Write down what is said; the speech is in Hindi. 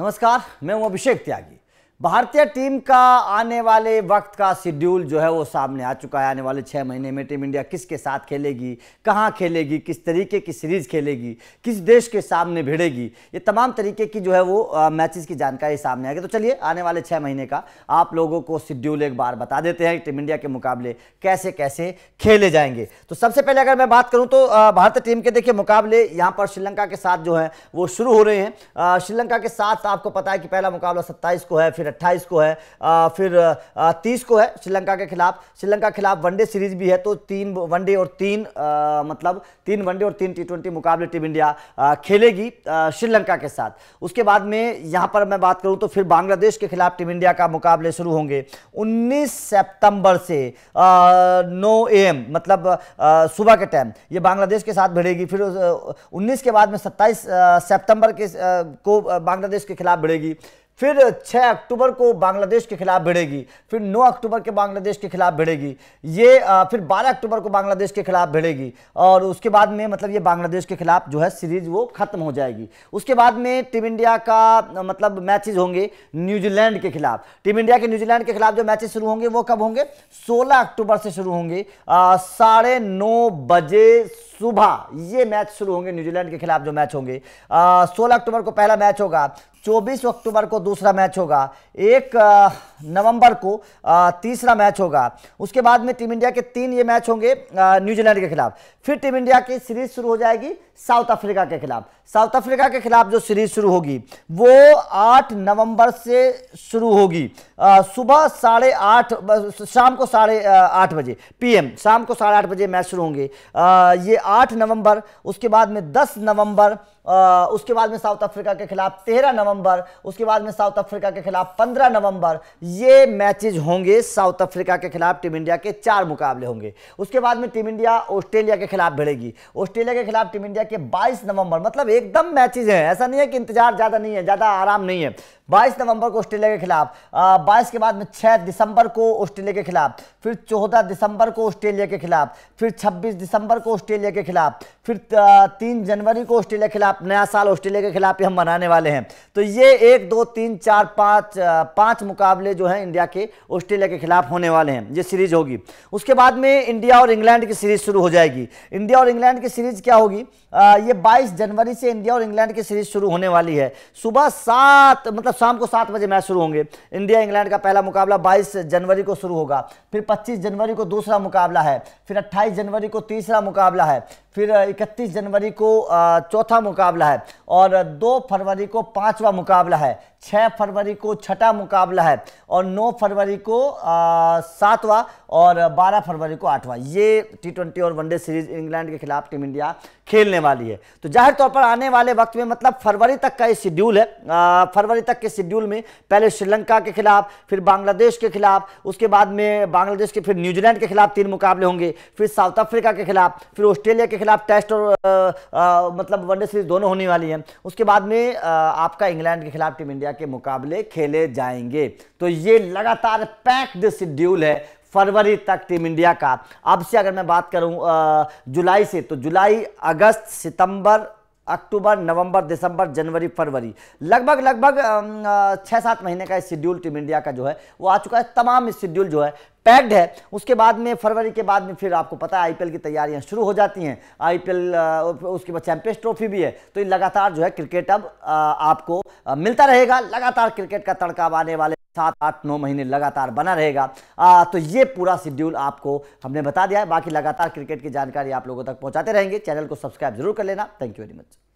नमस्कार मैं हूं अभिषेक त्यागी भारतीय टीम का आने वाले वक्त का शेड्यूल जो है वो सामने आ चुका है आने वाले छः महीने में टीम इंडिया किसके साथ खेलेगी कहाँ खेलेगी किस तरीके की सीरीज खेलेगी किस देश के सामने भिड़ेगी ये तमाम तरीके की जो है वो मैचेस की जानकारी सामने आएगी तो चलिए आने वाले छः महीने का आप लोगों को शेड्यूल एक बार बता देते हैं टीम इंडिया के मुकाबले कैसे कैसे खेले जाएंगे तो सबसे पहले अगर मैं बात करूँ तो भारतीय टीम के देखिए मुकाबले यहाँ पर श्रीलंका के साथ जो है वो शुरू हो रहे हैं श्रीलंका के साथ आपको पता है कि पहला मुकाबला सत्ताईस को है फिर अट्ठाईस को है आ, फिर तीस को है श्रीलंका के खिलाफ श्रीलंका के खिलाफ वनडे सीरीज भी है तो तीन वनडे और तीन आ, मतलब तीन वनडे और तीन टी मुकाबले टीम इंडिया खेलेगी श्रीलंका के साथ उसके बाद में यहाँ पर मैं बात करूँ तो फिर बांग्लादेश के खिलाफ टीम इंडिया का मुकाबले शुरू होंगे उन्नीस सेप्टंबर से नौ एम मतलब सुबह के टाइम ये बांग्लादेश के साथ भिड़ेगी फिर उन्नीस के बाद में सत्ताईस सितंबर के को बांग्लादेश के खिलाफ भिड़ेगी फिर 6 अक्टूबर को बांग्लादेश के खिलाफ भिड़ेगी फिर 9 अक्टूबर के बांग्लादेश के खिलाफ भिड़ेगी ये फिर 12 अक्टूबर को बांग्लादेश के खिलाफ भिड़ेगी और उसके बाद में मतलब ये बांग्लादेश के खिलाफ जो है सीरीज वो खत्म हो जाएगी उसके बाद में टीम इंडिया का मतलब मैचेज होंगे न्यूजीलैंड के खिलाफ टीम इंडिया के न्यूजीलैंड के खिलाफ जो मैचेज शुरू होंगे वो कब होंगे सोलह अक्टूबर से शुरू होंगे साढ़े बजे सुबह ये मैच शुरू होंगे न्यूजीलैंड के खिलाफ जो मैच होंगे सोलह अक्टूबर को पहला मैच होगा 24 अक्टूबर को दूसरा मैच होगा एक नवंबर को तीसरा मैच होगा उसके बाद में टीम इंडिया के तीन ये मैच होंगे न्यूजीलैंड के खिलाफ फिर टीम इंडिया की सीरीज शुरू हो जाएगी साउथ अफ्रीका के खिलाफ साउथ अफ्रीका के खिलाफ जो सीरीज शुरू होगी वो 8 नवंबर से शुरू होगी सुबह साढ़े आठ शाम को साढ़े आठ बजे पीएम शाम को साढ़े आठ बजे मैच शुरू होंगे आ, ये आठ नवंबर उसके बाद में दस नवंबर आ, उसके बाद में साउथ अफ्रीका के खिलाफ तेरह नवंबर उसके बाद में साउथ अफ्रीका के खिलाफ पंद्रह नवंबर ये मैचेज होंगे साउथ अफ्रीका के खिलाफ टीम इंडिया के चार मुकाबले होंगे उसके बाद में टीम इंडिया ऑस्ट्रेलिया के खिलाफ भिड़ेगी ऑस्ट्रेलिया के खिलाफ टीम इंडिया के बाईस नवंबर मतलब एकदम मैचेज हैं ऐसा नहीं है कि इंतजार ज़्यादा नहीं है ज़्यादा आराम नहीं है 22 नवंबर को ऑस्ट्रेलिया के खिलाफ बाईस के बाद में 6 दिसंबर को ऑस्ट्रेलिया के खिलाफ फिर 14 दिसंबर को ऑस्ट्रेलिया के खिलाफ फिर 26 दिसंबर को ऑस्ट्रेलिया के खिलाफ फिर 3 जनवरी को ऑस्ट्रेलिया के खिलाफ नया साल ऑस्ट्रेलिया के खिलाफ हम मनाने वाले हैं तो ये एक दो तीन चार पाँच पाँच मुकाबले जो हैं इंडिया के ऑस्ट्रेलिया के खिलाफ होने वाले हैं ये सीरीज होगी उसके बाद में इंडिया और इंग्लैंड की सीरीज शुरू हो जाएगी इंडिया और इंग्लैंड की सीरीज क्या होगी ये बाईस जनवरी से इंडिया और इंग्लैंड की सीरीज शुरू होने वाली है सुबह सात मतलब शाम को सात बजे मैच शुरू होंगे इंडिया इंग्लैंड का पहला मुकाबला बाईस जनवरी को शुरू होगा फिर पच्चीस जनवरी को दूसरा मुकाबला है फिर अट्ठाईस जनवरी को तीसरा मुकाबला है फिर 31 जनवरी को चौथा मुकाबला है और 2 फरवरी को पांचवा मुकाबला है 6 फरवरी को छठा मुकाबला है और 9 फरवरी को सातवां और 12 फरवरी को आठवां ये टी ट्वेंटी और वनडे सीरीज इंग्लैंड के खिलाफ टीम इंडिया खेलने वाली है तो जाहिर तौर पर आने वाले वक्त में मतलब फरवरी तक का ये शेड्यूल है फरवरी तक के शेड्यूल में पहले श्रीलंका के खिलाफ फिर बांग्लादेश के खिलाफ उसके बाद में बांग्लादेश के फिर न्यूजीलैंड के खिलाफ तीन मुकाबले होंगे फिर साउथ अफ्रीका के खिलाफ फिर ऑस्ट्रेलिया के खिलाफ खिलाफ टेस्ट और आ, आ, मतलब वनडे सीरीज दोनों होने वाली हैं उसके बाद में आ, आपका इंग्लैंड के खिलाफ टीम इंडिया के मुकाबले खेले जाएंगे तो ये लगातार पैक्ड शेड्यूल है फरवरी तक टीम इंडिया का अब से अगर मैं बात करूं जुलाई से तो जुलाई अगस्त सितंबर अक्टूबर नवंबर दिसंबर जनवरी फरवरी लगभग लगभग छः सात महीने का शेड्यूल टीम इंडिया का जो है वो आ चुका है तमाम शेड्यूल जो है पैक्ड है उसके बाद में फरवरी के बाद में फिर आपको पता है आईपीएल की तैयारियां शुरू हो जाती हैं आईपीएल उसके बाद चैंपियंस ट्रॉफी भी है तो लगातार जो है क्रिकेट अब आपको मिलता रहेगा लगातार क्रिकेट का तड़का आने वाले सात आठ नौ महीने लगातार बना रहेगा आ, तो ये पूरा शेड्यूल आपको हमने बता दिया है बाकी लगातार क्रिकेट की जानकारी आप लोगों तक पहुंचाते रहेंगे चैनल को सब्सक्राइब जरूर कर लेना थैंक यू वेरी मच